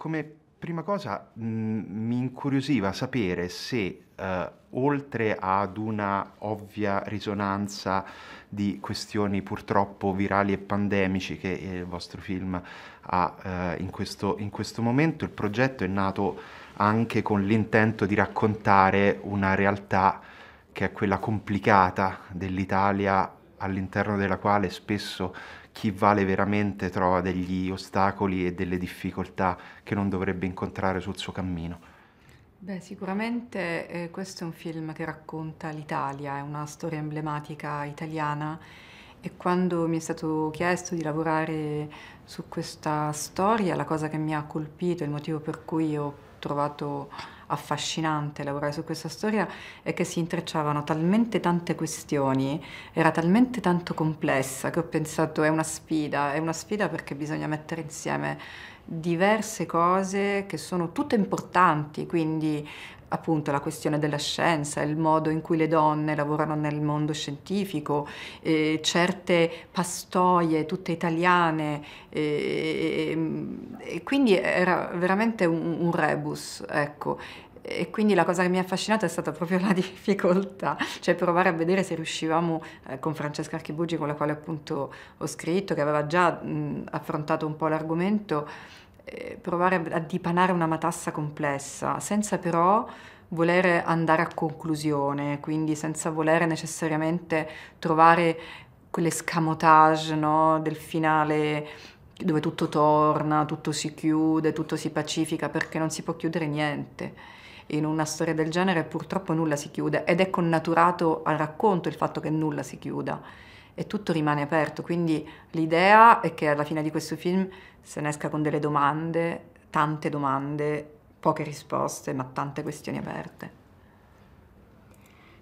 Come prima cosa mh, mm, mi incuriosiva sapere se eh, oltre ad una ovvia risonanza di questioni purtroppo virali e pandemici che il vostro film ha eh, in, questo, in questo momento, il progetto è nato anche con l'intento di raccontare una realtà che è quella complicata dell'Italia all'interno della quale spesso chi vale veramente trova degli ostacoli e delle difficoltà che non dovrebbe incontrare sul suo cammino. Beh, sicuramente eh, questo è un film che racconta l'Italia, è una storia emblematica italiana e quando mi è stato chiesto di lavorare su questa storia, la cosa che mi ha colpito, il motivo per cui ho trovato affascinante lavorare su questa storia è che si intrecciavano talmente tante questioni, era talmente tanto complessa che ho pensato è una sfida, è una sfida perché bisogna mettere insieme diverse cose che sono tutte importanti, quindi appunto la questione della scienza, il modo in cui le donne lavorano nel mondo scientifico, eh, certe pastoie tutte italiane, eh, eh, quindi era veramente un, un rebus, ecco. E quindi la cosa che mi ha affascinato è stata proprio la difficoltà, cioè provare a vedere se riuscivamo eh, con Francesca Archibugi, con la quale appunto ho scritto, che aveva già mh, affrontato un po' l'argomento, eh, provare a dipanare una matassa complessa, senza però volere andare a conclusione, quindi senza volere necessariamente trovare quell'escamotage no, del finale dove tutto torna, tutto si chiude, tutto si pacifica, perché non si può chiudere niente in una storia del genere purtroppo nulla si chiude ed è connaturato al racconto il fatto che nulla si chiuda e tutto rimane aperto, quindi l'idea è che alla fine di questo film se ne esca con delle domande, tante domande, poche risposte, ma tante questioni aperte.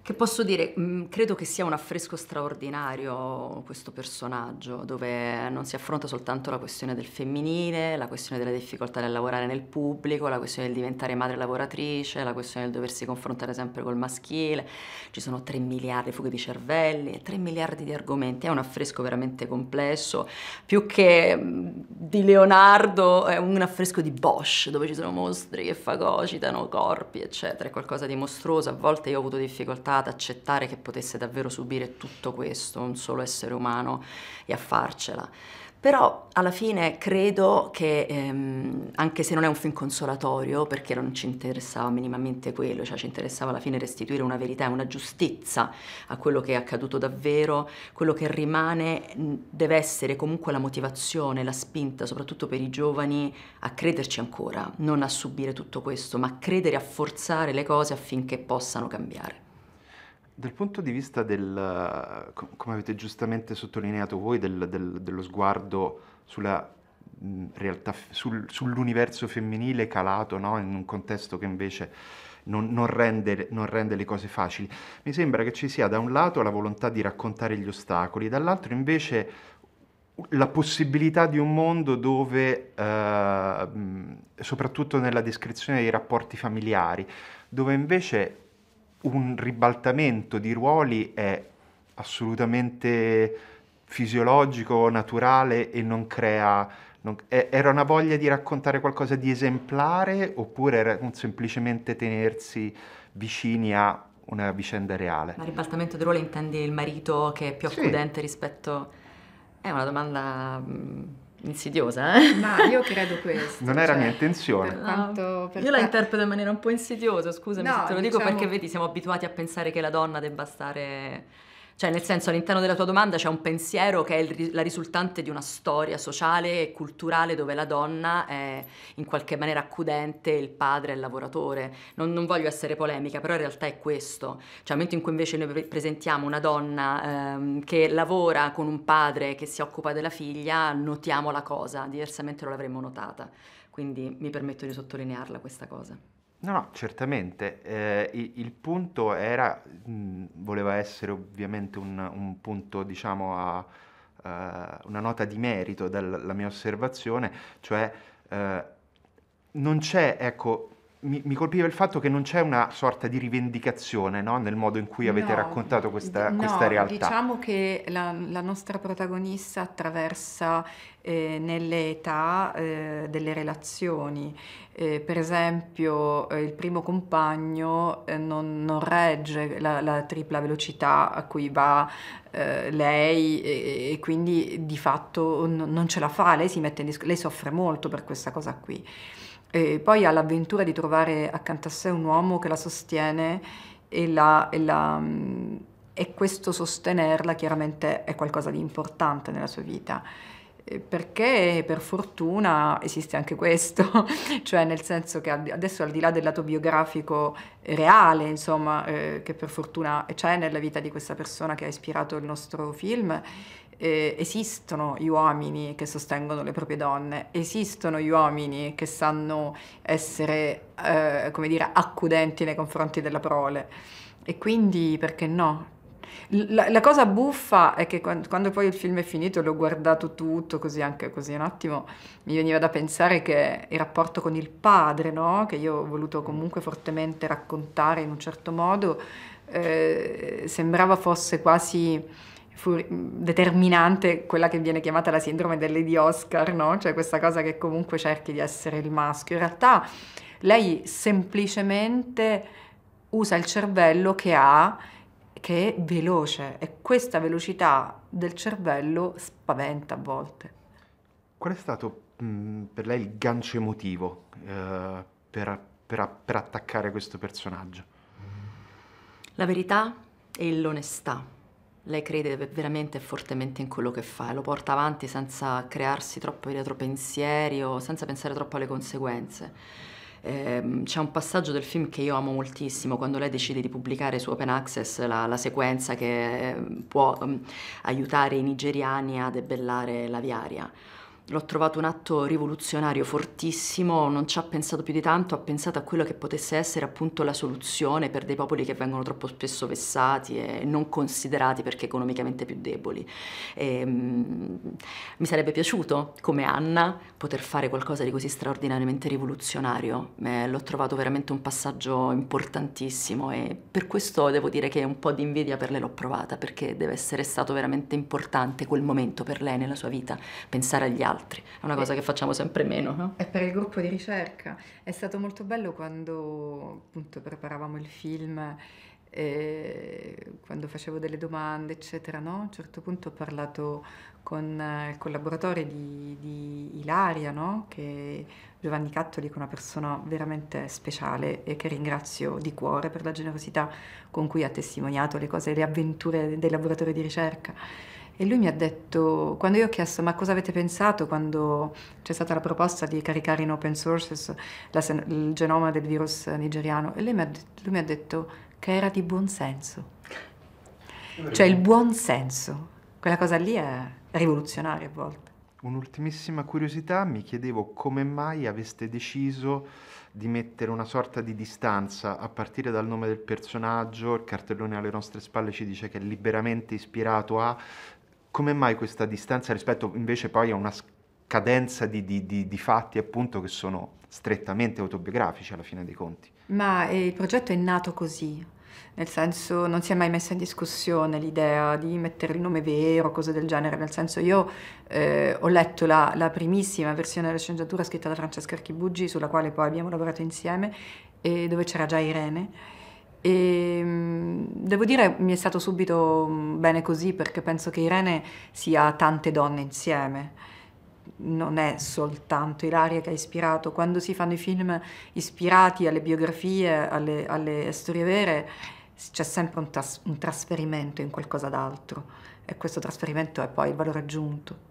Che posso dire, mm, credo che sia un affresco straordinario questo personaggio, dove non si affronta soltanto la questione del femminile, la questione della difficoltà nel lavorare nel pubblico, la questione del diventare madre lavoratrice, la questione del doversi confrontare sempre col maschile, ci sono 3 miliardi di fughe di cervelli, 3 miliardi di argomenti, è un affresco veramente complesso, più che mm, di Leonardo è un affresco di Bosch, dove ci sono mostri che fagocitano corpi, eccetera, è qualcosa di mostruoso, a volte io ho avuto difficoltà ad accettare che potesse davvero subire tutto questo, un solo essere umano, e a farcela. Però alla fine credo che, ehm, anche se non è un film consolatorio, perché non ci interessava minimamente quello, cioè ci interessava alla fine restituire una verità e una giustezza a quello che è accaduto davvero, quello che rimane deve essere comunque la motivazione, la spinta, soprattutto per i giovani, a crederci ancora, non a subire tutto questo, ma a credere, a forzare le cose affinché possano cambiare. Dal punto di vista del, come avete giustamente sottolineato voi, del, del, dello sguardo sulla mm, realtà, sul, sull'universo femminile calato no? in un contesto che invece non, non, rende, non, rende, le cose facili, mi sembra che ci sia da un lato la volontà di raccontare gli ostacoli, dall'altro invece la possibilità di un mondo dove, eh, mm, soprattutto nella descrizione dei rapporti familiari, dove invece un ribaltamento di ruoli è assolutamente fisiologico, naturale e non crea... Non, è, era una voglia di raccontare qualcosa di esemplare oppure era semplicemente tenersi vicini a una vicenda reale? Ma ribaltamento di ruoli intendi il marito che è più accudente sì. rispetto... È una domanda mm, insidiosa, eh? Ma io credo questo. Non cioè, era mia intenzione. Per ah. quanto, per io la interpreto in maniera un po' insidiosa, scusami no, se te lo dico, diciamo perché vedi, siamo abituati a pensare che la donna debba stare cioè, nel senso, all'interno della tua domanda c'è un pensiero che è il, la risultante di una storia sociale e culturale dove la donna è in qualche maniera accudente, il padre è il lavoratore. Non, non voglio essere polemica, però in realtà è questo. Cioè, nel momento in cui invece noi presentiamo una donna ehm, che lavora con un padre che si occupa della figlia, notiamo la cosa, diversamente non l'avremmo notata. Quindi mi permetto di sottolinearla questa cosa. No, no, certamente. Eh, il, il, punto era, mh, voleva essere ovviamente un, un punto, diciamo, a, a eh, una nota di merito dalla mia osservazione, cioè eh, non c'è, ecco, mi, mi, colpiva il fatto che non c'è una sorta di rivendicazione no? nel modo in cui avete no, raccontato questa, no, questa, realtà. Diciamo che la, la nostra protagonista attraversa eh, nelle età eh, delle relazioni. Eh, per esempio eh, il primo compagno eh, non, non, regge la, la, tripla velocità a cui va eh, lei e, e, quindi di fatto non, non ce la fa, lei, lei soffre molto per questa cosa qui. E poi ha l'avventura di trovare accanto a sé un uomo che la sostiene e, la, e, la, mm, e questo sostenerla chiaramente è qualcosa di importante nella sua vita perché per fortuna esiste anche questo, cioè nel senso che adesso al di là del lato biografico reale, insomma, eh, che per fortuna c'è nella vita di questa persona che ha ispirato il nostro film, eh, esistono gli uomini che sostengono le proprie donne, esistono gli uomini che sanno essere, eh, come dire, accudenti nei confronti della prole. E quindi perché no? La, la, cosa buffa è che quando, quando, poi il film è finito, l'ho guardato tutto, così anche così un attimo, mi veniva da pensare che il rapporto con il padre, no? che io ho voluto comunque fortemente raccontare in un certo modo, eh, sembrava fosse quasi fu determinante quella che viene chiamata la sindrome del Lady Oscar, no? Cioè questa cosa che comunque cerchi di essere il maschio. In realtà lei semplicemente usa il cervello che ha che è veloce e questa velocità del cervello spaventa a volte. Qual è stato mhmm, per lei il gancio emotivo eh, per, per, per attaccare questo personaggio? La verità e l'onestà lei crede veramente fortemente in quello che fa e lo porta avanti senza crearsi troppi retropensieri o senza pensare troppo alle conseguenze. Eh, c'è un passaggio del film che io amo moltissimo, quando lei decide di pubblicare su Open Access la, la sequenza che ehm, può um, aiutare i nigeriani a debellare la viaria. L'ho trovato un atto rivoluzionario, fortissimo, non ci ha pensato più di tanto, ha pensato a quello che potesse essere appunto la soluzione per dei popoli che vengono troppo spesso vessati e non considerati perché economicamente più deboli. E, ehm, mi sarebbe piaciuto, come Anna, poter fare qualcosa di così straordinariamente rivoluzionario. Eh, l'ho trovato veramente un passaggio importantissimo e per questo devo dire che un po' di invidia per lei l'ho provata, perché deve essere stato veramente importante quel momento per lei nella sua vita, pensare agli altri altri. È una cosa che facciamo sempre meno. No? E per il gruppo di ricerca è stato molto bello quando appunto preparavamo il film. E quando facevo delle domande, eccetera, no? a un certo punto ho parlato con eh, il collaboratore di, di Ilaria, no? che Giovanni Cattoli, che è una persona veramente speciale e che ringrazio di cuore per la generosità con cui ha testimoniato le cose, le avventure del laboratorio di ricerca. E lui mi ha detto, quando io ho chiesto ma cosa avete pensato quando c'è stata la proposta di caricare in open source il genoma del virus nigeriano, e mi ha, lui mi ha detto che era di buon senso. Cioè il buon senso, quella cosa lì è rivoluzionaria a volte. Un'ultimissima curiosità, mi chiedevo come mai aveste deciso di mettere una sorta di distanza a partire dal nome del personaggio, il cartellone alle nostre spalle ci dice che è liberamente ispirato a, come mai questa distanza rispetto invece poi a una cadenza di, di, di, di, fatti appunto che sono strettamente autobiografici alla fine dei conti. Ma eh, il progetto è nato così, nel senso non si è mai messa in discussione l'idea di mettere il nome vero, cose del genere, nel senso io eh, ho letto la, la, primissima versione della sceneggiatura scritta da Francesca Archibugi, sulla quale poi abbiamo lavorato insieme, eh, dove c'era già Irene e ehm, devo dire mi è stato subito mm, bene così perché penso che Irene sia tante donne insieme. Non è soltanto Ilaria che ha ispirato, quando si fanno i film ispirati alle biografie, alle, alle storie vere, c'è sempre un, tras un trasferimento in qualcosa d'altro e questo trasferimento è poi il valore aggiunto.